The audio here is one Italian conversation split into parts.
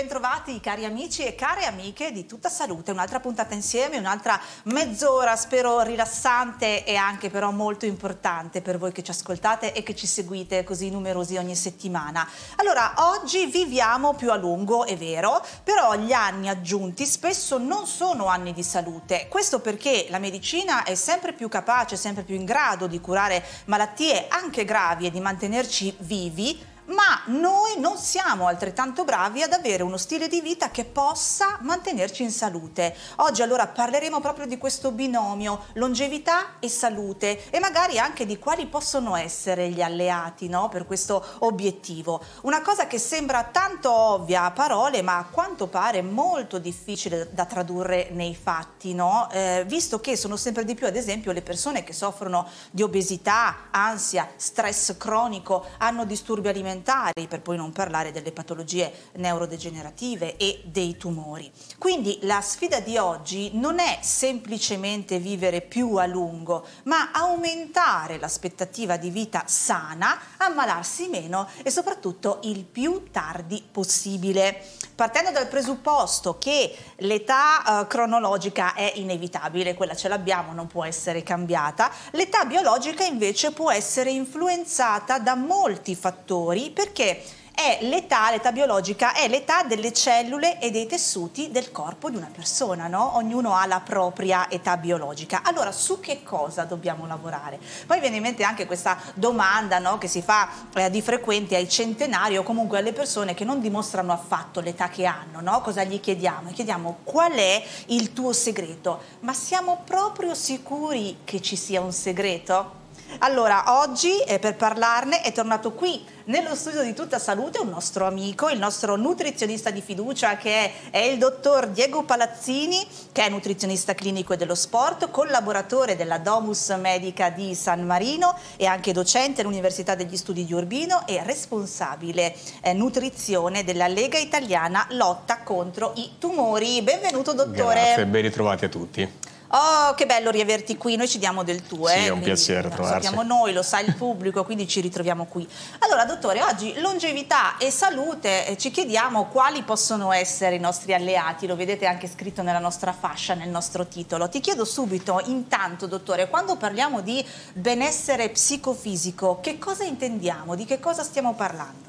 bentrovati cari amici e care amiche di Tutta Salute, un'altra puntata insieme, un'altra mezz'ora spero rilassante e anche però molto importante per voi che ci ascoltate e che ci seguite così numerosi ogni settimana. Allora, oggi viviamo più a lungo, è vero, però gli anni aggiunti spesso non sono anni di salute, questo perché la medicina è sempre più capace, sempre più in grado di curare malattie anche gravi e di mantenerci vivi ma noi non siamo altrettanto bravi ad avere uno stile di vita che possa mantenerci in salute. Oggi allora parleremo proprio di questo binomio longevità e salute e magari anche di quali possono essere gli alleati no, per questo obiettivo. Una cosa che sembra tanto ovvia a parole ma a quanto pare molto difficile da tradurre nei fatti, no? eh, visto che sono sempre di più ad esempio le persone che soffrono di obesità, ansia, stress cronico, hanno disturbi alimentari alimentari, per poi non parlare delle patologie neurodegenerative e dei tumori. Quindi la sfida di oggi non è semplicemente vivere più a lungo, ma aumentare l'aspettativa di vita sana, ammalarsi meno e soprattutto il più tardi possibile. Partendo dal presupposto che l'età eh, cronologica è inevitabile, quella ce l'abbiamo, non può essere cambiata, l'età biologica invece può essere influenzata da molti fattori perché è l'età, l'età biologica, è l'età delle cellule e dei tessuti del corpo di una persona, no? Ognuno ha la propria età biologica. Allora, su che cosa dobbiamo lavorare? Poi viene in mente anche questa domanda no? che si fa eh, di frequente ai centenari o comunque alle persone che non dimostrano affatto l'età che hanno, no? Cosa gli chiediamo? chiediamo qual è il tuo segreto, ma siamo proprio sicuri che ci sia un segreto? Allora, oggi eh, per parlarne è tornato qui nello studio di Tutta Salute un nostro amico, il nostro nutrizionista di fiducia che è, è, il dottor Diego Palazzini, che è nutrizionista clinico e dello sport, collaboratore della Domus Medica di San Marino e anche docente all'Università degli Studi di Urbino e responsabile eh, nutrizione della Lega Italiana Lotta contro i tumori. Benvenuto dottore. Grazie, ben ritrovati a tutti. Oh, che bello riaverti qui, noi ci diamo del tuo. Sì, eh? è un piacere trovarci. Lo noi, lo sa il pubblico, quindi ci ritroviamo qui. Allora, dottore, oggi longevità e salute, eh, ci chiediamo quali possono essere i nostri alleati, lo vedete anche scritto nella nostra fascia, nel nostro titolo. Ti chiedo subito, intanto, dottore, quando parliamo di benessere psicofisico, che cosa intendiamo, di che cosa stiamo parlando?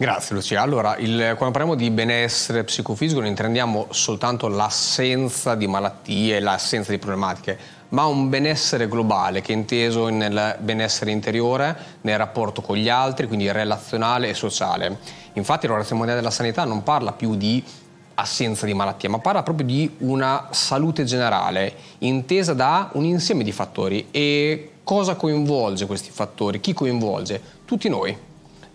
Grazie Lucia. Allora, il, quando parliamo di benessere psicofisico non intendiamo soltanto l'assenza di malattie, l'assenza di problematiche, ma un benessere globale che è inteso nel benessere interiore, nel rapporto con gli altri, quindi relazionale e sociale. Infatti l'Organizzazione Mondiale della Sanità non parla più di assenza di malattia, ma parla proprio di una salute generale, intesa da un insieme di fattori. E cosa coinvolge questi fattori? Chi coinvolge? Tutti noi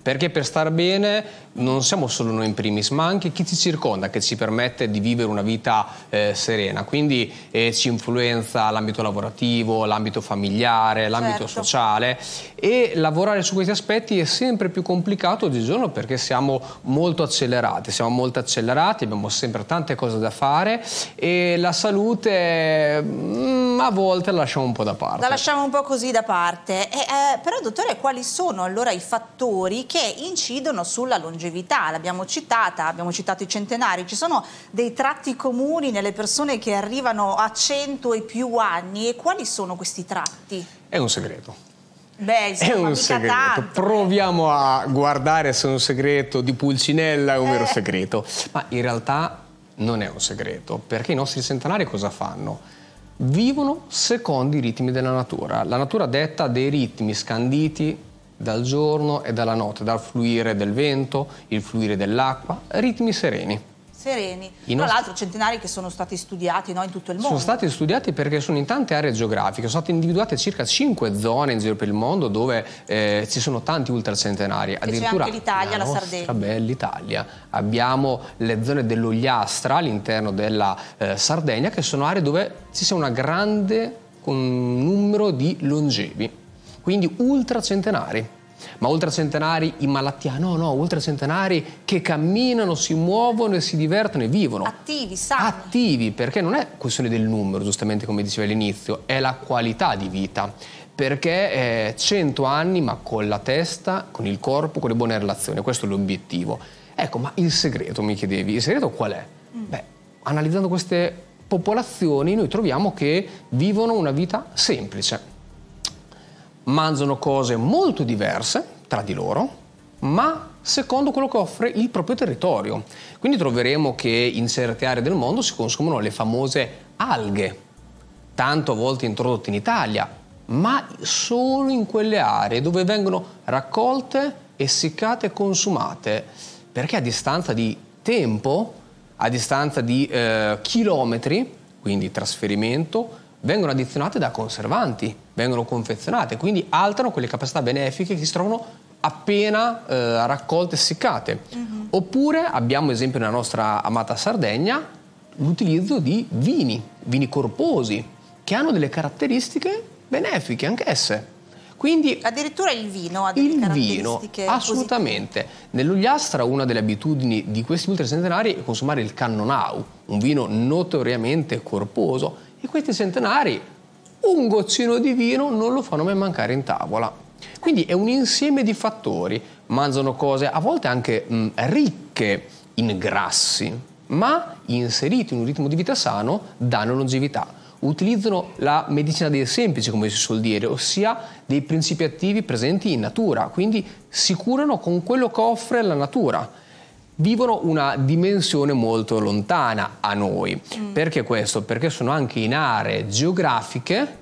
perché per star bene non siamo solo noi in primis, ma anche chi ci circonda che ci permette di vivere una vita eh, serena. Quindi eh, ci influenza l'ambito lavorativo, l'ambito familiare, l'ambito certo. sociale e lavorare su questi aspetti è sempre più complicato giorno perché siamo molto accelerati, siamo molto accelerati, abbiamo sempre tante cose da fare e la salute mm, a volte la lasciamo un po' da parte. La lasciamo un po' così da parte. Eh, però dottore, quali sono allora i fattori che incidono sulla longevità? longevità, l'abbiamo citata, abbiamo citato i centenari, ci sono dei tratti comuni nelle persone che arrivano a 100 e più anni e quali sono questi tratti? È un segreto. Beh, insomma, è un segreto. Tanto. Eh. Proviamo a guardare se è un segreto di Pulcinella è un eh. vero segreto. Ma in realtà non è un segreto, perché i nostri centenari cosa fanno? Vivono secondo i ritmi della natura. La natura detta dei ritmi scanditi dal giorno e dalla notte, dal fluire del vento, il fluire dell'acqua, ritmi sereni sereni. Tra l'altro centenari che sono stati studiati no, in tutto il mondo. Sono stati studiati perché sono in tante aree geografiche, sono state individuate circa 5 zone in giro per il mondo dove eh, ci sono tanti ultracentenari. Addirittura c'è anche l'Italia, la, la Sardegna. Bella Italia. Abbiamo le zone dell'Ogliastra all'interno della eh, Sardegna che sono aree dove ci sia una grande, un numero di longevi quindi ultracentenari. Ma ultracentenari in malattia? Ah, no, no, ultracentenari che camminano, si muovono e si divertono e vivono. Attivi, sani. Attivi, perché non è questione del numero, giustamente come dicevi all'inizio, è la qualità di vita. Perché eh, 100 anni, ma con la testa, con il corpo, con le buone relazioni, questo è l'obiettivo. Ecco, ma il segreto, mi chiedevi, il segreto qual è? Mm. Beh, analizzando queste popolazioni noi troviamo che vivono una vita semplice mangiano cose molto diverse tra di loro, ma secondo quello che offre il proprio territorio. Quindi troveremo che in certe aree del mondo si consumano le famose alghe, tanto a volte introdotte in Italia, ma solo in quelle aree dove vengono raccolte, essiccate e consumate, perché a distanza di tempo, a distanza di eh, chilometri, quindi trasferimento, vengono addizionate da conservanti vengono confezionate, quindi alterano quelle capacità benefiche che si trovano appena eh, raccolte e seccate. Uh mhm. -huh. Oppure abbiamo esempio nella nostra amata Sardegna l'utilizzo di vini, vini corposi, che hanno delle caratteristiche benefiche anch'esse. Quindi, addirittura il vino ha delle il vino, assolutamente. Nell'Ugliastra una delle abitudini di questi ultracentenari è consumare il cannonau, un vino notoriamente corposo e questi centenari un goccino di vino non lo fanno mai mancare in tavola. Quindi è un insieme di fattori, mangiano cose a volte anche mh, mm, ricche in grassi, ma inseriti in un ritmo di vita sano danno longevità utilizzano la medicina dei semplici, come si suol dire, ossia dei principi attivi presenti in natura, quindi si curano con quello che offre la natura vivono una dimensione molto lontana a noi. Mm. Perché questo? Perché sono anche in aree geografiche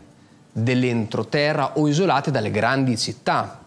dell'entroterra o isolate dalle grandi città.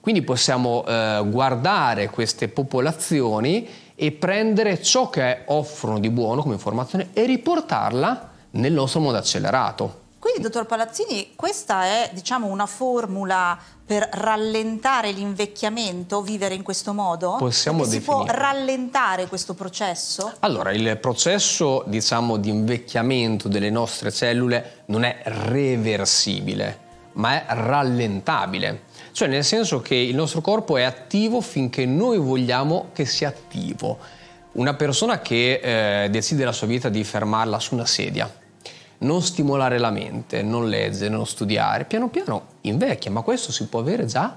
Quindi possiamo eh, guardare queste popolazioni e prendere ciò che offrono di buono come informazione e riportarla nel nostro mondo accelerato. Quindi, dottor Palazzini, questa è diciamo, una formula per rallentare l'invecchiamento, vivere in questo modo? Possiamo si può rallentare questo processo? Allora, il processo diciamo, di invecchiamento delle nostre cellule non è reversibile, ma è rallentabile. Cioè, nel senso che il nostro corpo è attivo finché noi vogliamo che sia attivo. Una persona che eh, decide la sua vita di fermarla su una sedia, non stimolare la mente, non leggere, non studiare, piano piano invecchia, ma questo si può avere già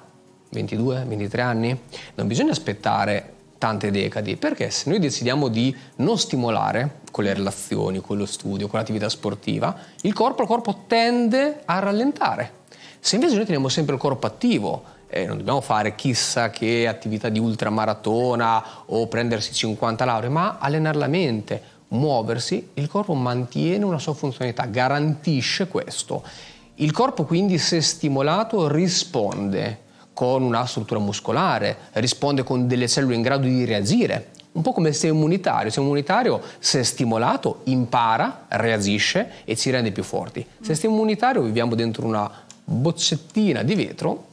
22, 23 anni? Non bisogna aspettare tante decadi, perché se noi decidiamo di non stimolare con le relazioni, con lo studio, con l'attività sportiva, il corpo, il corpo tende a rallentare. Se invece noi teniamo sempre il corpo attivo, eh, non dobbiamo fare chissà che attività di ultramaratona o prendersi 50 lauree, ma allenare la mente, muoversi, il corpo mantiene una sua funzionalità, garantisce questo. Il corpo quindi se stimolato risponde con una struttura muscolare, risponde con delle cellule in grado di reagire, un po' come se immunitario, se immunitario se stimolato impara, reagisce e ci rende più forti. Se immunitario viviamo dentro una boccettina di vetro,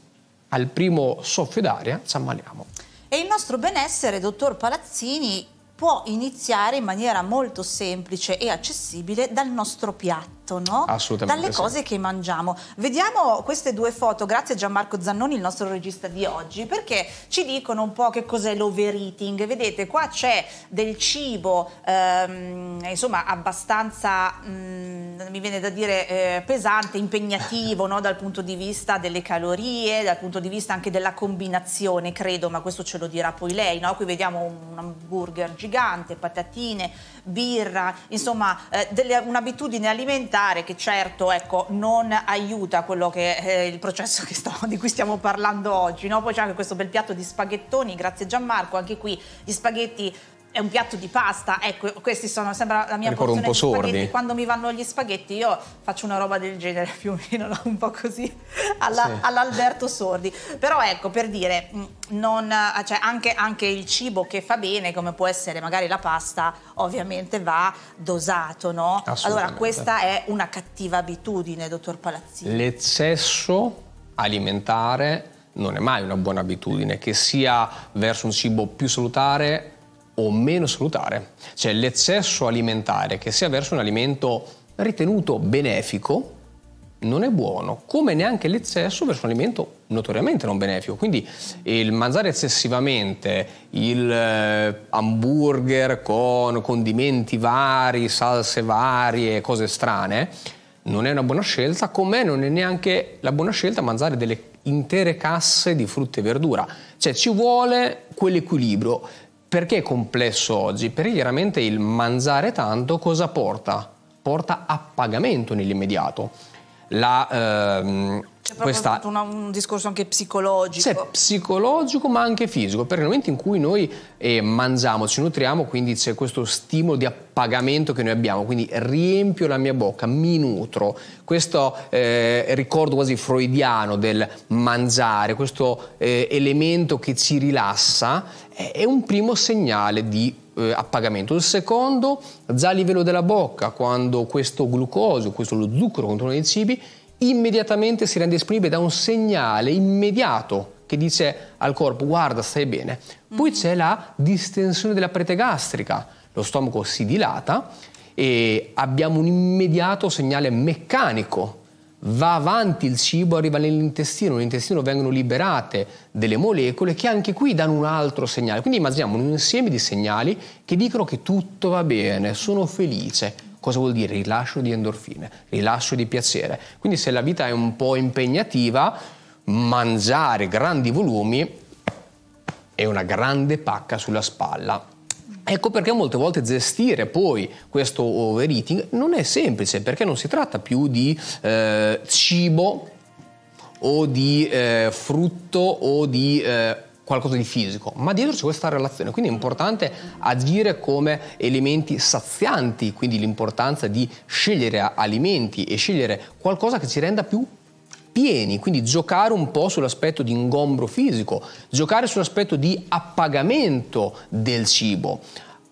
al primo soffio d'aria ci ammaliamo. E il nostro benessere, dottor Palazzini, può iniziare in maniera molto semplice e accessibile dal nostro piatto impatto no? dalle sì. cose che mangiamo. Vediamo queste due foto, grazie a Gianmarco Zannoni, il nostro regista di oggi, perché ci dicono un po' che cos'è l'overeating. Vedete, qua c'è del cibo, ehm, insomma, abbastanza, mh, mm, mi viene da dire, eh, pesante, impegnativo no? dal punto di vista delle calorie, dal punto di vista anche della combinazione, credo, ma questo ce lo dirà poi lei. No? Qui vediamo un hamburger gigante, patatine, birra, insomma, eh, un'abitudine alimentare parlamentare che certo ecco, non aiuta quello che è eh, il processo sto, di cui stiamo parlando oggi. No? Poi c'è anche questo bel piatto di spaghettoni, grazie Gianmarco, anche qui gli spaghetti è un piatto di pasta, ecco, questi sono sembra la mia Ricordo porzione un po sordi. spaghetti. Quando mi vanno gli spaghetti io faccio una roba del genere, più o meno, no? un po' così, alla, sì. all'Alberto Sordi. Però ecco, per dire, mm, non, cioè anche, anche, il cibo che fa bene, come può essere magari la pasta, ovviamente va dosato, no? Allora, questa è una cattiva abitudine, dottor Palazzini. L'eccesso alimentare non è mai una buona abitudine, che sia verso un cibo più salutare o meno salutare, cioè l'eccesso alimentare che sia verso un alimento ritenuto benefico non è buono, come neanche l'eccesso verso un alimento notoriamente non benefico. Quindi il mangiare eccessivamente il eh, hamburger con condimenti vari, salse varie, cose strane, non è una buona scelta, come non è neanche la buona scelta mangiare delle intere casse di frutta e verdura. Cioè ci vuole quell'equilibrio perché è complesso oggi? Perché chiaramente il mangiare tanto cosa porta? Porta a pagamento nell'immediato. La, ehm, c'è proprio questa... un, un, discorso anche psicologico. C'è psicologico ma anche fisico, perché nel momento in cui noi eh, mangiamo, ci nutriamo, quindi c'è questo stimolo di appagamento che noi abbiamo, quindi riempio la mia bocca, mi nutro, questo eh, ricordo quasi freudiano del mangiare, questo eh, elemento che ci rilassa, eh, è un primo segnale di eh, appagamento. Il secondo, già a livello della bocca, quando questo glucosio, questo lo zucchero contro i cibi, immediatamente si rende disponibile da un segnale immediato che dice al corpo guarda stai bene. Poi c'è la distensione della parete gastrica, lo stomaco si dilata e abbiamo un immediato segnale meccanico. Va avanti il cibo, arriva nell'intestino, nell'intestino vengono liberate delle molecole che anche qui danno un altro segnale. Quindi immaginiamo un insieme di segnali che dicono che tutto va bene, sono felice, Cosa vuol dire? Rilascio di endorfine, rilascio di piacere. Quindi se la vita è un po' impegnativa, mangiare grandi volumi è una grande pacca sulla spalla. Ecco perché molte volte gestire poi questo overeating non è semplice, perché non si tratta più di eh, cibo o di eh, frutto o di eh, qualcosa di fisico, ma dietro c'è questa relazione, quindi è importante agire come elementi sazianti, quindi l'importanza di scegliere alimenti e scegliere qualcosa che ci renda più pieni, quindi giocare un po' sull'aspetto di ingombro fisico, giocare sull'aspetto di appagamento del cibo.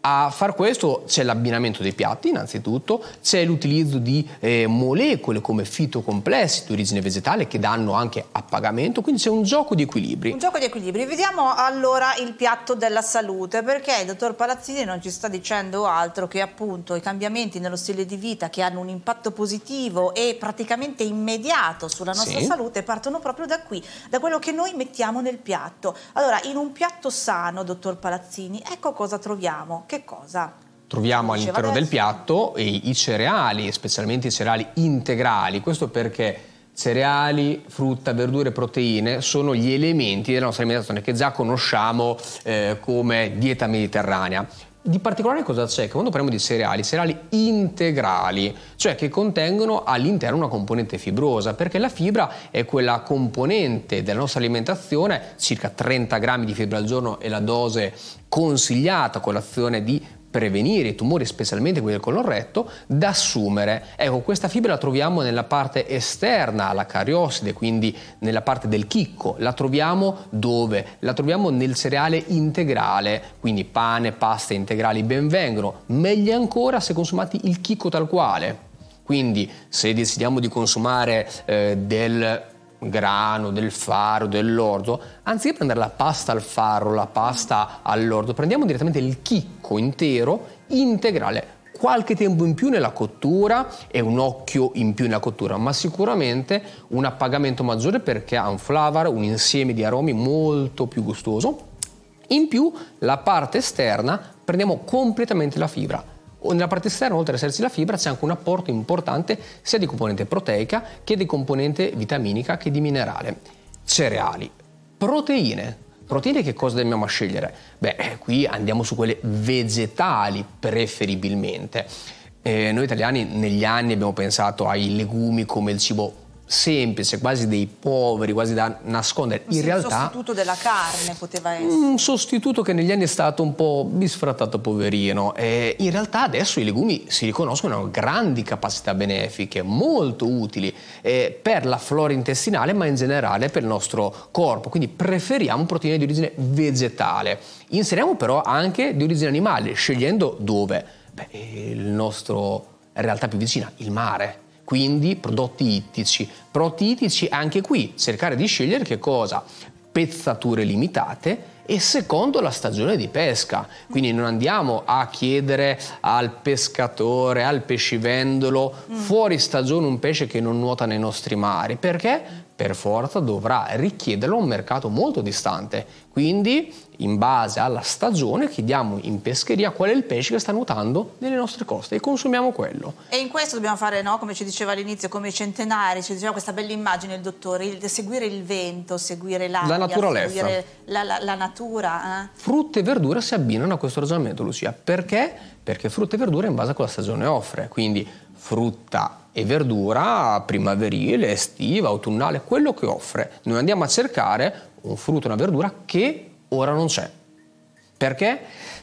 A far questo c'è l'abbinamento dei piatti innanzitutto, c'è l'utilizzo di eh, molecole come fitocomplessi di origine vegetale che danno anche appagamento, quindi c'è un gioco di equilibri. Un gioco di equilibri. Vediamo allora il piatto della salute perché il dottor Palazzini non ci sta dicendo altro che appunto i cambiamenti nello stile di vita che hanno un impatto positivo e praticamente immediato sulla nostra sì. salute partono proprio da qui, da quello che noi mettiamo nel piatto. Allora in un piatto sano, dottor Palazzini, ecco cosa troviamo che cosa troviamo all'interno del piatto i cereali, specialmente i cereali integrali. Questo perché cereali, frutta, verdure, e proteine sono gli elementi della nostra alimentazione che già conosciamo eh, come dieta mediterranea. Di particolare cosa c'è? Che quando parliamo di cereali, cereali integrali, cioè che contengono all'interno una componente fibrosa, perché la fibra è quella componente della nostra alimentazione, circa 30 grammi di fibra al giorno è la dose consigliata con l'azione di prevenire i tumori, specialmente quelli del colon retto, da assumere. Ecco, questa fibra la troviamo nella parte esterna alla cariosside, quindi nella parte del chicco. La troviamo dove? La troviamo nel cereale integrale, quindi pane, pasta integrali benvengono, meglio ancora se consumati il chicco tal quale. Quindi se decidiamo di consumare eh, del grano, del faro, dell'orzo, anziché prendere la pasta al faro, la pasta all'orzo, prendiamo direttamente il chicco intero, integrale, qualche tempo in più nella cottura e un occhio in più nella cottura, ma sicuramente un appagamento maggiore perché ha un flavor, un insieme di aromi molto più gustoso. In più la parte esterna prendiamo completamente la fibra, nella parte esterna, oltre ad esserci la fibra, c'è anche un apporto importante sia di componente proteica che di componente vitaminica che di minerale. Cereali, proteine. Proteine che cosa dobbiamo scegliere? Beh, eh, qui andiamo su quelle vegetali preferibilmente. Eh, noi italiani negli anni abbiamo pensato ai legumi come il cibo semplice, quasi dei poveri, quasi da nascondere. In sì, realtà... Un sostituto della carne poteva essere. Un sostituto che negli anni è stato un po' bisfrattato poverino. E in realtà adesso i legumi si riconoscono hanno grandi capacità benefiche, molto utili eh, per la flora intestinale, ma in generale per il nostro corpo. Quindi preferiamo proteine di origine vegetale. Inseriamo però anche di origine animale, scegliendo dove. Beh, il nostro realtà più vicina, il mare quindi prodotti ittici. Prodotti ittici anche qui, cercare di scegliere che cosa? Pezzature limitate e secondo la stagione di pesca. Quindi non andiamo a chiedere al pescatore, al pescivendolo, mm. fuori stagione un pesce che non nuota nei nostri mari. Perché? per forza dovrà richiederlo a un mercato molto distante. Quindi, in base alla stagione, chiediamo in pescheria qual è il pesce che sta nuotando nelle nostre coste e consumiamo quello. E in questo dobbiamo fare, no? come ci diceva all'inizio, come i centenari, ci diceva questa bella immagine il dottore, il, seguire il vento, seguire l'aria, la naturalezza. La, la, la, natura. Eh? Frutta e verdura si abbinano a questo ragionamento, Lucia. Perché? Perché frutta e verdura in base a quella stagione offre. Quindi frutta e verdura primaverile, estiva, autunnale, quello che offre. Noi andiamo a cercare un frutto, una verdura che ora non c'è. Perché?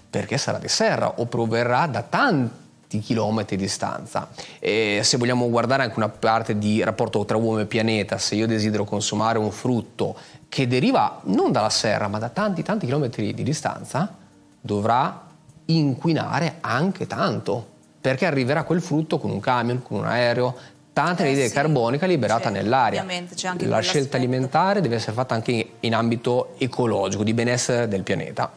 Perché sarà di serra o proverrà da tanti chilometri di distanza. E se vogliamo guardare anche una parte di rapporto tra uomo e pianeta, se io desidero consumare un frutto che deriva non dalla serra ma da tanti tanti chilometri di distanza, dovrà inquinare anche tanto perché arriverà quel frutto con un camion, con un aereo, tanta anidride eh sì, carbonica liberata certo, nell'aria. Ovviamente, c'è anche La scelta alimentare deve essere fatta anche in ambito ecologico, di benessere del pianeta.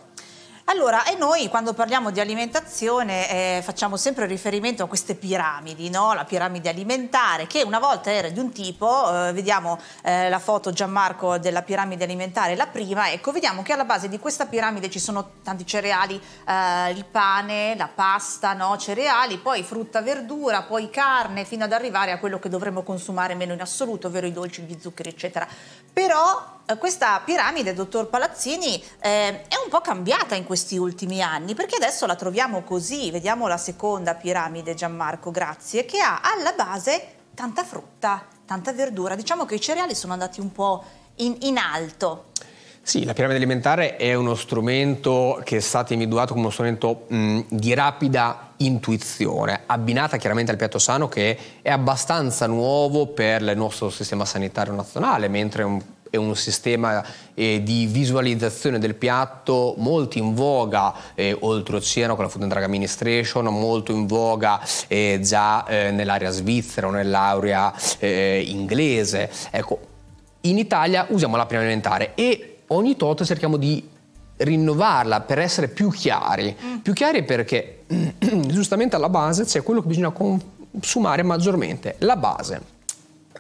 Allora, e noi quando parliamo di alimentazione eh, facciamo sempre riferimento a queste piramidi, no? la piramide alimentare, che una volta era di un tipo, eh, vediamo eh, la foto Gianmarco della piramide alimentare, la prima, ecco, vediamo che alla base di questa piramide ci sono tanti cereali, eh, il pane, la pasta, no? cereali, poi frutta, verdura, poi carne, fino ad arrivare a quello che dovremmo consumare meno in assoluto, ovvero i dolci, gli zuccheri, eccetera. Però eh, questa piramide, dottor Palazzini, eh, è un po' cambiata in questi ultimi anni, perché adesso la troviamo così, vediamo la seconda piramide, Gianmarco, grazie, che ha alla base tanta frutta, tanta verdura. Diciamo che i cereali sono andati un po' in, in alto. Sì, la piramide alimentare è uno strumento che è stato individuato come uno strumento mh, di rapida intuizione, abbinata chiaramente al piatto sano che è abbastanza nuovo per il nostro sistema sanitario nazionale, mentre un è un sistema eh, di visualizzazione del piatto molto in voga eh, oltreoceano con la Food and Drug Administration, molto in voga eh, già eh, nell'area svizzera o nell'area eh, inglese. Ecco, in Italia usiamo la prima alimentare e ogni tot cerchiamo di rinnovarla per essere più chiari. Mm. Più chiari perché giustamente alla base c'è quello che bisogna consumare maggiormente, la base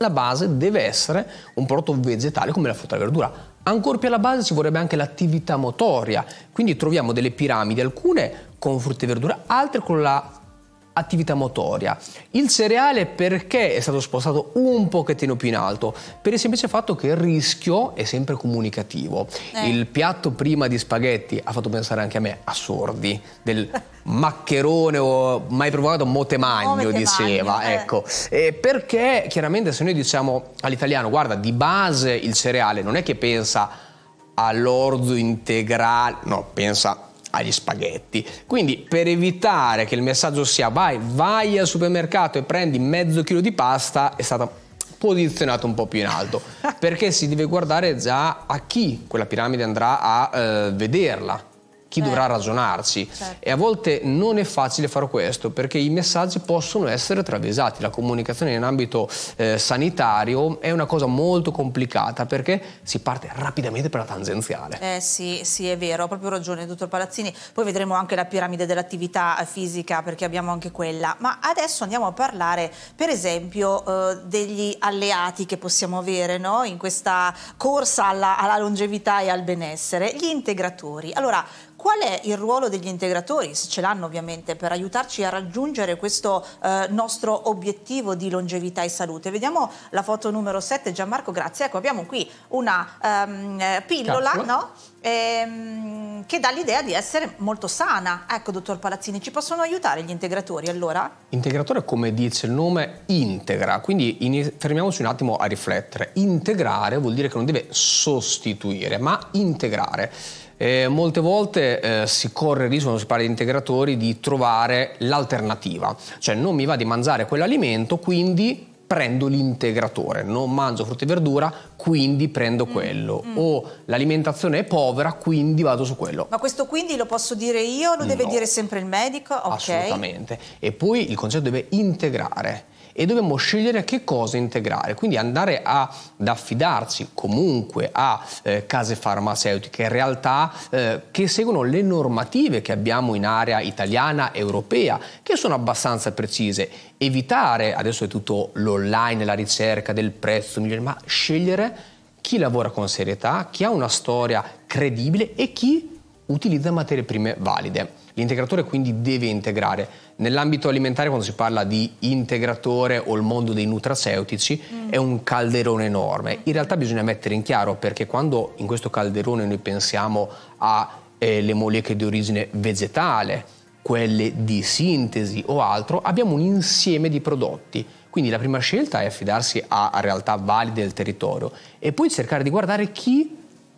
la base deve essere un prodotto vegetale come la frutta e la verdura. Ancora più alla base ci vorrebbe anche l'attività motoria, quindi troviamo delle piramidi, alcune con frutta e verdura, altre con la attività motoria. Il cereale perché è stato spostato un pochettino più in alto? Per il semplice fatto che il rischio è sempre comunicativo. Eh. Il piatto prima di spaghetti ha fatto pensare anche a me a sordi, del maccherone o mai provato motemagno, oh, diceva. Eh. Ecco. E perché chiaramente se noi diciamo all'italiano guarda di base il cereale non è che pensa all'orzo integrale, no, pensa agli spaghetti. Quindi per evitare che il messaggio sia vai, vai al supermercato e prendi mezzo chilo di pasta è stata posizionata un po' più in alto, perché si deve guardare già a chi quella piramide andrà a eh, vederla chi certo. dovrà ragionarci. Certo. E a volte non è facile fare questo perché i messaggi possono essere travesati. La comunicazione in ambito eh, sanitario è una cosa molto complicata perché si parte rapidamente per la tangenziale. Eh sì, sì, è vero, ha proprio ragione, dottor Palazzini. Poi vedremo anche la piramide dell'attività eh, fisica perché abbiamo anche quella. Ma adesso andiamo a parlare, per esempio, eh, degli alleati che possiamo avere no? in questa corsa alla, alla longevità e al benessere, gli integratori. Allora, Qual è il ruolo degli integratori, se ce l'hanno ovviamente, per aiutarci a raggiungere questo eh, nostro obiettivo di longevità e salute? Vediamo la foto numero 7, Gianmarco, grazie. Ecco, abbiamo qui una ehm, pillola, no? ehm, che dà l'idea di essere molto sana. Ecco, dottor Palazzini, ci possono aiutare gli integratori allora? Integratore, come dice il nome, integra, quindi fermiamoci un attimo a riflettere. Integrare vuol dire che non deve sostituire, ma integrare. Eh, molte volte eh, si corre il rischio, quando si parla di integratori, di trovare l'alternativa, cioè non mi va di mangiare quell'alimento, quindi prendo l'integratore, non mangio frutta e verdura, quindi prendo mm, quello. Mm. O l'alimentazione è povera, quindi vado su quello. Ma questo quindi lo posso dire io, lo deve no. dire sempre il medico? Okay. Assolutamente. E poi il concetto deve integrare e dobbiamo scegliere che cosa integrare. Quindi andare a, ad affidarsi comunque a eh, case farmaceutiche, in realtà eh, che seguono le normative che abbiamo in area italiana, europea, che sono abbastanza precise. Evitare, adesso è tutto l'online, la ricerca del prezzo migliore, ma scegliere chi lavora con serietà, chi ha una storia credibile e chi utilizza materie prime valide. L'integratore quindi deve integrare Nell'ambito alimentare, quando si parla di integratore o il mondo dei nutraceutici, mm. è un calderone enorme. In realtà bisogna mettere in chiaro perché quando in questo calderone noi pensiamo alle eh, molecole di origine vegetale, quelle di sintesi o altro, abbiamo un insieme di prodotti. Quindi la prima scelta è affidarsi a, realtà valide del territorio e poi cercare di guardare chi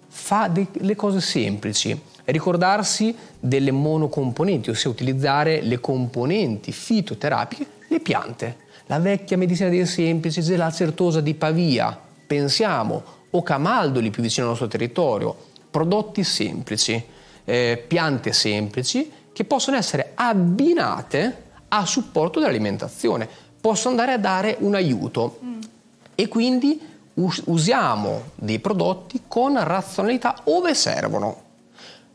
fa de- le cose semplici ricordarsi delle monocomponenti, ossia utilizzare le componenti fitoterapiche, le piante. La vecchia medicina dei semplici, la certosa di Pavia, pensiamo, o camaldoli più vicino al nostro territorio, prodotti semplici, eh, piante semplici che possono essere abbinate a supporto dell'alimentazione, possono andare a dare un aiuto mm. e quindi us- usiamo dei prodotti con razionalità ove servono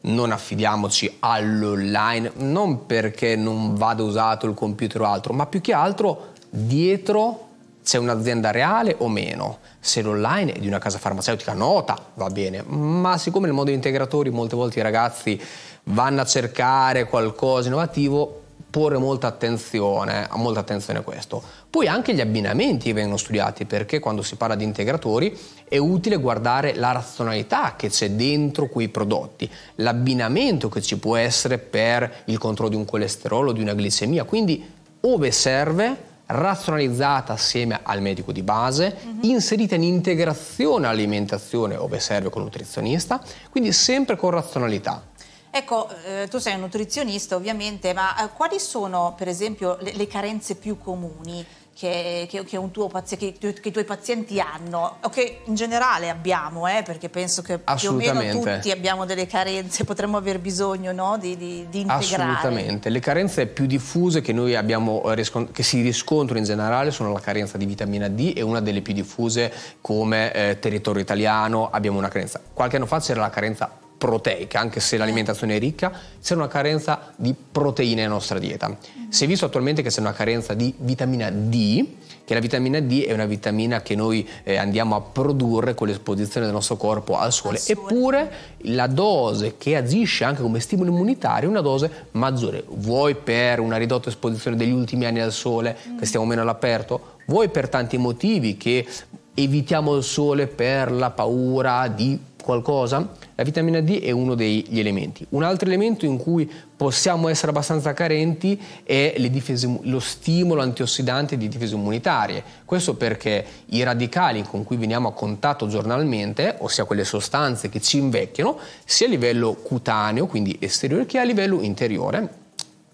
non affidiamoci all'online, non perché non vada usato il computer o altro, ma più che altro dietro c'è un'azienda reale o meno. Se l'online è di una casa farmaceutica nota, va bene, ma siccome nel mondo integratori molte volte i ragazzi vanno a cercare qualcosa innovativo, porre molta attenzione, molta attenzione, a questo. Poi anche gli abbinamenti vengono studiati perché quando si parla di integratori è utile guardare la razionalità che c'è dentro quei prodotti, l'abbinamento che ci può essere per il controllo di un colesterolo, di una glicemia, quindi ove serve razionalizzata assieme al medico di base, uh-huh. inserita in integrazione all'alimentazione ove serve con un nutrizionista, quindi sempre con razionalità. Ecco, eh, tu sei un nutrizionista ovviamente, ma eh, quali sono per esempio le, le carenze più comuni che, che, che, paziente, che, i tuoi pazienti hanno, o che in generale abbiamo, eh, perché penso che più o meno tutti abbiamo delle carenze, potremmo aver bisogno no, di, di, di, integrare. Assolutamente, le carenze più diffuse che, noi abbiamo, eh, che si riscontrano in generale sono la carenza di vitamina D e una delle più diffuse come eh, territorio italiano abbiamo una carenza. Qualche anno fa c'era la carenza proteica, anche se l'alimentazione è ricca, c'è una carenza di proteine nella nostra dieta. Mhm. Si è visto attualmente che c'è una carenza di vitamina D, che la vitamina D è una vitamina che noi eh, andiamo a produrre con l'esposizione del nostro corpo al sole. al sole. Eppure la dose che agisce anche come stimolo immunitario è una dose maggiore. Vuoi per una ridotta esposizione degli ultimi anni al sole, mm. che stiamo meno all'aperto, vuoi per tanti motivi che evitiamo il sole per la paura di qualcosa, la vitamina D è uno degli elementi. Un altro elemento in cui possiamo essere abbastanza carenti è difese, lo stimolo antiossidante di difese immunitarie. Questo perché i radicali con cui veniamo a contatto giornalmente, ossia quelle sostanze che ci invecchiano, sia a livello cutaneo, quindi esteriore, che a livello interiore,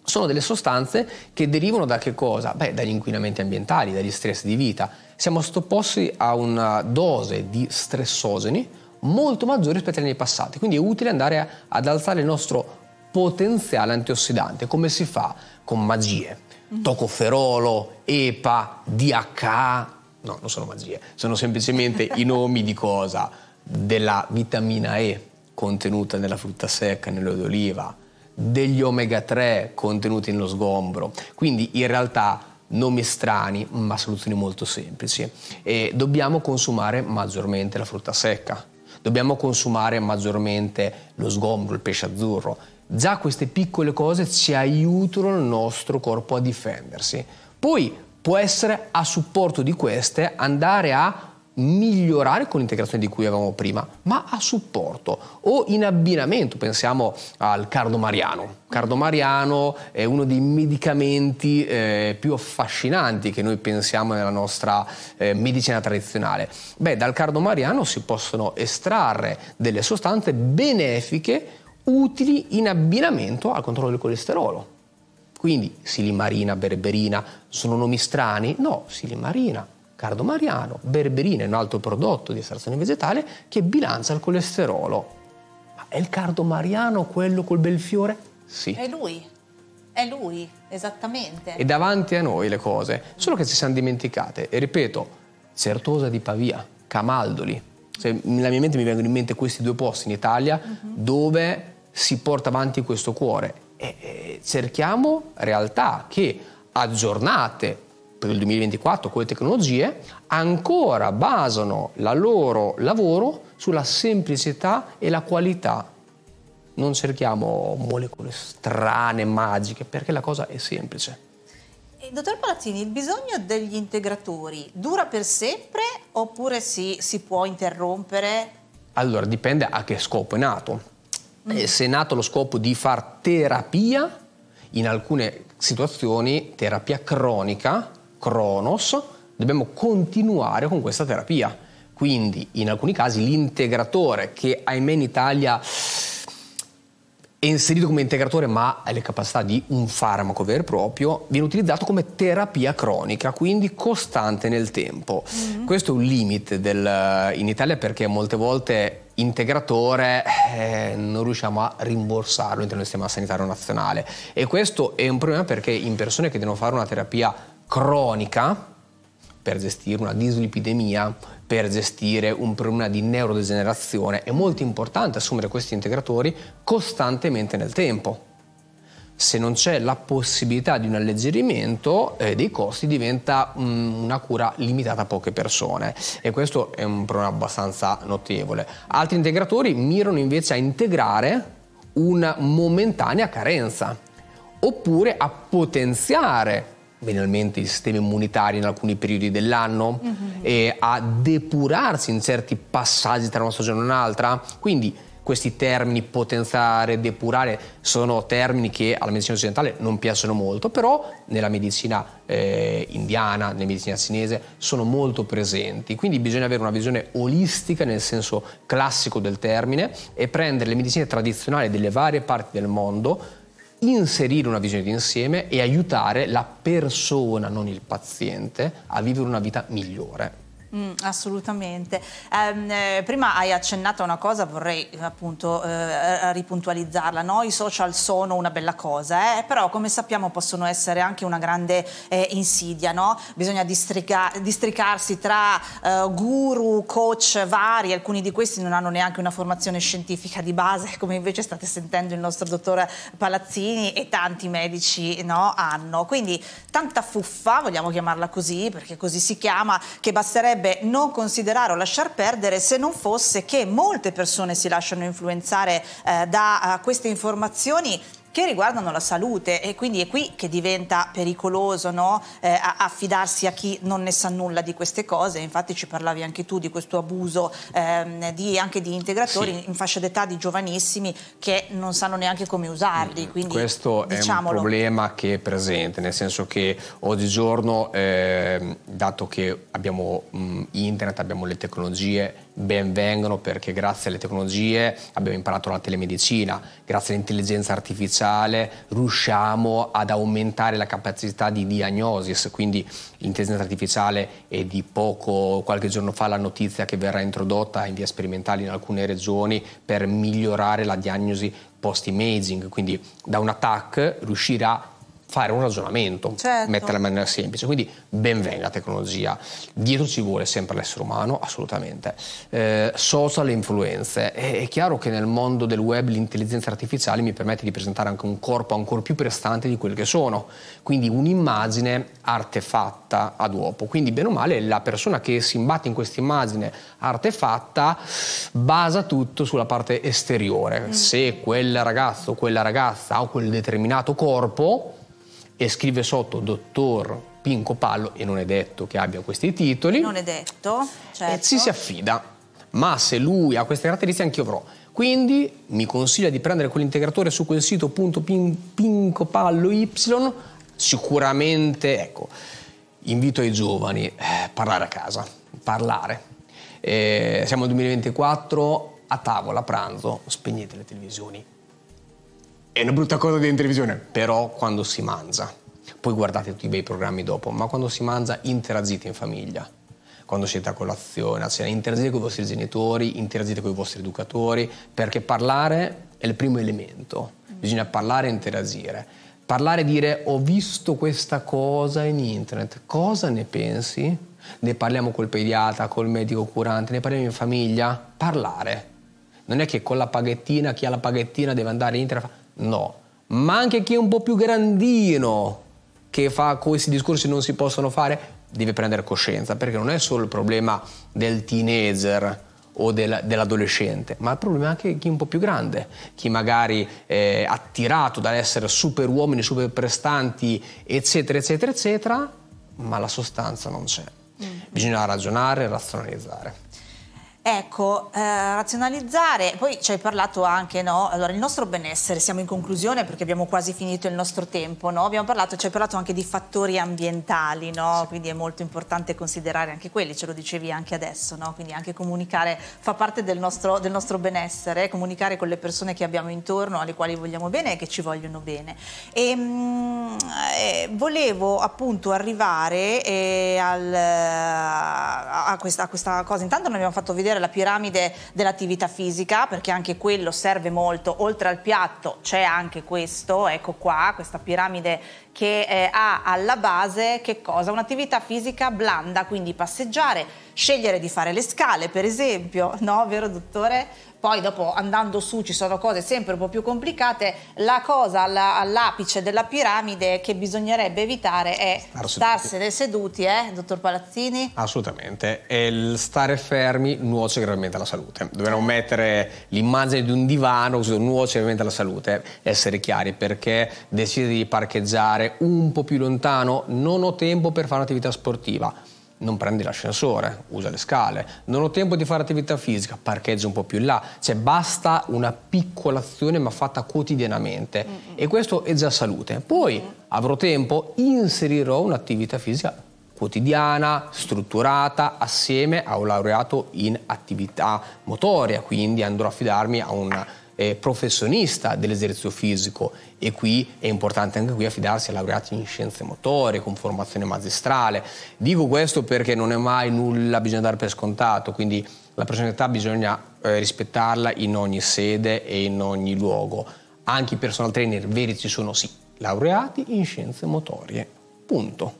sono delle sostanze che derivano da che cosa? Beh, dagli inquinamenti ambientali, dagli stress di vita. Siamo sottoposti a una dose di stressogeni molto maggiore rispetto agli anni passati, quindi è utile andare a, ad alzare il nostro potenziale antiossidante, come si fa con magie. Mhm. Tocoferolo, EPA, DHA, no, non sono magie, sono semplicemente i nomi di cosa? Della vitamina E contenuta nella frutta secca, nell'olio d'oliva, degli omega 3 contenuti nello sgombro. Quindi in realtà nomi strani, ma soluzioni molto semplici. E dobbiamo consumare maggiormente la frutta secca, dobbiamo consumare maggiormente lo sgombro, il pesce azzurro. Già queste piccole cose ci aiutano il nostro corpo a difendersi. Poi può essere a supporto di queste andare a migliorare con l'integrazione di cui avevamo prima, ma a supporto o in abbinamento, pensiamo al cardo mariano. Cardo mariano è uno dei medicamenti eh, più affascinanti che noi pensiamo nella nostra eh, medicina tradizionale. Beh, dal cardo mariano si possono estrarre delle sostanze benefiche utili in abbinamento al controllo del colesterolo. Quindi silimarina, berberina, sono nomi strani? No, silimarina, Cardo Mariano, berberina è un altro prodotto di estrazione vegetale che bilancia il colesterolo. Ma è il Cardo Mariano quello col bel fiore? Sì. È lui. È lui, esattamente. È davanti a noi le cose, solo che si siamo dimenticate. E ripeto, Certosa di Pavia, Camaldoli. Cioè, nella mia mente mi vengono in mente questi due posti in Italia uh mhm. -huh. dove si porta avanti questo cuore. E, e eh, cerchiamo realtà che aggiornate per il 2024 con le tecnologie, ancora basano il loro lavoro sulla semplicità e la qualità. Non cerchiamo molecole strane, magiche, perché la cosa è semplice. Eh, dottor Palazzini, il bisogno degli integratori dura per sempre oppure si, si può interrompere? Allora, dipende a che scopo è nato. Mm. Eh, se è nato lo scopo di far terapia, in alcune situazioni terapia cronica, Cronos, dobbiamo continuare con questa terapia. Quindi in alcuni casi l'integratore che ahimè in Italia è inserito come integratore ma ha le capacità di un farmaco vero e proprio, viene utilizzato come terapia cronica, quindi costante nel tempo. Mm-hmm. Questo è un limite del, in Italia perché molte volte integratore eh, non riusciamo a rimborsarlo all'interno del sistema sanitario nazionale e questo è un problema perché in persone che devono fare una terapia cronica per gestire una dislipidemia, per gestire un problema di neurodegenerazione, è molto importante assumere questi integratori costantemente nel tempo. Se non c'è la possibilità di un alleggerimento eh, dei costi diventa mh, mm, una cura limitata a poche persone e questo è un problema abbastanza notevole. Altri integratori mirano invece a integrare una momentanea carenza oppure a potenziare venalmente il sistema immunitario in alcuni periodi dell'anno, mm -hmm. e a depurarsi in certi passaggi tra una stagione e un'altra. Quindi questi termini potenziare, depurare, sono termini che alla medicina occidentale non piacciono molto, però nella medicina eh, indiana, nella medicina cinese sono molto presenti. Quindi bisogna avere una visione olistica nel senso classico del termine e prendere le medicine tradizionali delle varie parti del mondo inserire una visione di insieme e aiutare la persona, non il paziente, a vivere una vita migliore. Mm, assolutamente. Um, eh, prima hai accennato a una cosa, vorrei appunto eh, ripuntualizzarla. No? I social sono una bella cosa, eh? però come sappiamo possono essere anche una grande eh, insidia. No? Bisogna districa districarsi tra eh, guru, coach vari, alcuni di questi non hanno neanche una formazione scientifica di base, come invece state sentendo il nostro dottor Palazzini e tanti medici no? hanno. Quindi tanta fuffa, vogliamo chiamarla così, perché così si chiama, che basterebbe potrebbe non considerare o lasciar perdere se non fosse che molte persone si lasciano influenzare eh, da eh, queste informazioni che riguardano la salute e quindi è qui che diventa pericoloso no? eh, affidarsi a chi non ne sa nulla di queste cose, infatti ci parlavi anche tu di questo abuso ehm, di, anche di integratori sì. in fascia d'età di giovanissimi che non sanno neanche come usarli. Quindi, questo diciamolo. è un problema che è presente, nel senso che oggigiorno, eh, dato che abbiamo mh, mm, internet, abbiamo le tecnologie, benvengono perché grazie alle tecnologie abbiamo imparato la telemedicina, grazie all'intelligenza artificiale riusciamo ad aumentare la capacità di diagnosi, quindi l'intelligenza artificiale è di poco, qualche giorno fa la notizia che verrà introdotta in via sperimentale in alcune regioni per migliorare la diagnosi post-imaging, quindi da un attack riuscirà fare un ragionamento, certo. metterla in maniera semplice. Quindi ben venga la tecnologia, dietro ci vuole sempre l'essere umano, assolutamente. Eh, social influenze, è, è, chiaro che nel mondo del web l'intelligenza artificiale mi permette di presentare anche un corpo ancora più prestante di quel che sono, quindi un'immagine artefatta ad uopo, quindi bene o male la persona che si imbatte in questa immagine artefatta basa tutto sulla parte esteriore, mm. se quel ragazzo, quella ragazza ha quel determinato corpo, e scrive sotto dottor Pinco Pallo, e non è detto che abbia questi titoli. Non è detto, certo. E ci si affida. Ma se lui ha queste caratteristiche, anch'io avrò. Quindi mi consiglia di prendere quell'integratore su quel sito punto Pinco Pallo Y. Sicuramente, ecco, invito i giovani a eh, parlare a casa, parlare. Eh, siamo nel 2024, a tavola, a pranzo, spegnete le televisioni, è una brutta cosa di in televisione, però quando si mangia, poi guardate tutti i bei programmi dopo, ma quando si mangia interagite in famiglia. Quando siete a colazione, a cena, interagite con i vostri genitori, interagite con i vostri educatori, perché parlare è il primo elemento. Bisogna parlare e interagire. Parlare e dire ho visto questa cosa in internet, cosa ne pensi? Ne parliamo col pediatra, col medico curante, ne parliamo in famiglia? Parlare. Non è che con la paghettina, chi ha la paghettina deve andare in internet No. Ma anche chi è un po' più grandino, che fa questi discorsi non si possono fare, deve prendere coscienza, perché non è solo il problema del teenager o del, dell'adolescente, ma il problema è anche chi è un po' più grande, chi magari è eh, attirato dall'essere super uomini, super prestanti, eccetera, eccetera, eccetera, ma la sostanza non c'è. Mm. Bisogna ragionare e razionalizzare. Ecco, eh, razionalizzare, poi ci hai parlato anche, no? Allora, il nostro benessere, siamo in conclusione perché abbiamo quasi finito il nostro tempo, no? Abbiamo parlato, ci hai parlato anche di fattori ambientali, no? Quindi è molto importante considerare anche quelli, ce lo dicevi anche adesso, no? Quindi anche comunicare fa parte del nostro, del nostro benessere, comunicare con le persone che abbiamo intorno, alle quali vogliamo bene e che ci vogliono bene. E, ehm, mh, eh, volevo appunto arrivare eh, al, eh, a, questa, a questa cosa, intanto noi abbiamo fatto vedere vedere la piramide dell'attività fisica perché anche quello serve molto, oltre al piatto c'è anche questo, ecco qua, questa piramide che eh, ha alla base che cosa? Un'attività fisica blanda, quindi passeggiare, scegliere di fare le scale per esempio, no vero dottore? poi dopo andando su ci sono cose sempre un po' più complicate, la cosa alla, all'apice della piramide che bisognerebbe evitare è Staro starsene seduti, eh, dottor Palazzini? Assolutamente, e il stare fermi nuoce gravemente alla salute. Dovremmo mettere l'immagine di un divano, così nuoce gravemente alla salute, essere chiari perché decidere di parcheggiare un po' più lontano, non ho tempo per fare un'attività sportiva non prendi l'ascensore, usa le scale, non ho tempo di fare attività fisica, parcheggia un po' più in là, cioè basta una piccola azione ma fatta quotidianamente mm -mm. e questo è già salute. Poi mm avrò tempo, inserirò un'attività fisica quotidiana, strutturata, assieme a un laureato in attività motoria, quindi andrò a fidarmi a un eh, professionista dell'esercizio fisico e qui è importante anche qui affidarsi a laureati in scienze motorie con formazione magistrale. Dico questo perché non è mai nulla, bisogna dare per scontato, quindi la personalità bisogna eh, rispettarla in ogni sede e in ogni luogo. Anche i personal trainer veri ci sono sì, laureati in scienze motorie. Punto.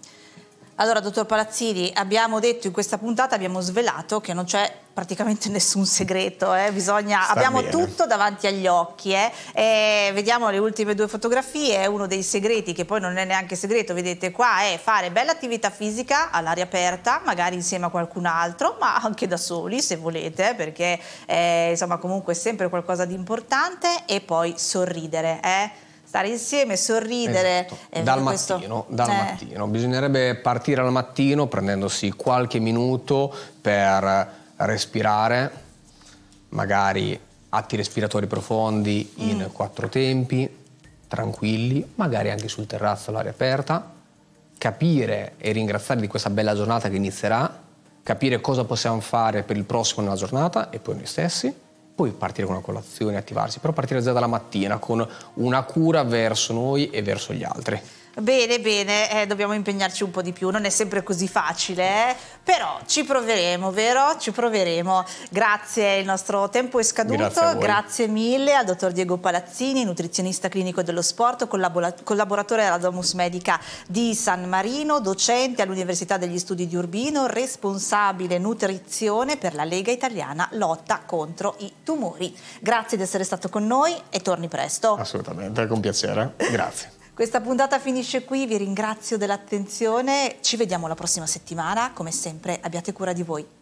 Allora, dottor Palazzini, abbiamo detto in questa puntata, abbiamo svelato che non c'è praticamente nessun segreto, eh? Bisogna, abbiamo bene. tutto davanti agli occhi. Eh? E vediamo le ultime due fotografie, uno dei segreti che poi non è neanche segreto, vedete qua, è fare bella attività fisica all'aria aperta, magari insieme a qualcun altro, ma anche da soli se volete, eh, perché eh, insomma comunque è sempre qualcosa di importante e poi sorridere. Eh? stare insieme, sorridere. Esatto. Dal, mattino, dal eh. mattino, Bisognerebbe partire al mattino prendendosi qualche minuto per respirare, magari atti respiratori profondi in mm. quattro tempi, tranquilli, magari anche sul terrazzo all'aria aperta, capire e ringraziare di questa bella giornata che inizierà, capire cosa possiamo fare per il prossimo nella giornata e poi noi stessi poi partire con una colazione, attivarsi, però partire già dalla mattina con una cura verso noi e verso gli altri. Bene, bene, eh, dobbiamo impegnarci un po' di più, non è sempre così facile, eh? però ci proveremo, vero? Ci proveremo. Grazie, il nostro tempo è scaduto, grazie, grazie mille al dottor Diego Palazzini, nutrizionista clinico dello sport, collaboratore alla Domus Medica di San Marino, docente all'Università degli Studi di Urbino, responsabile nutrizione per la Lega Italiana Lotta contro i tumori. Grazie di essere stato con noi e torni presto. Assolutamente, con piacere. Grazie. Questa puntata finisce qui, vi ringrazio dell'attenzione, ci vediamo la prossima settimana, come sempre abbiate cura di voi.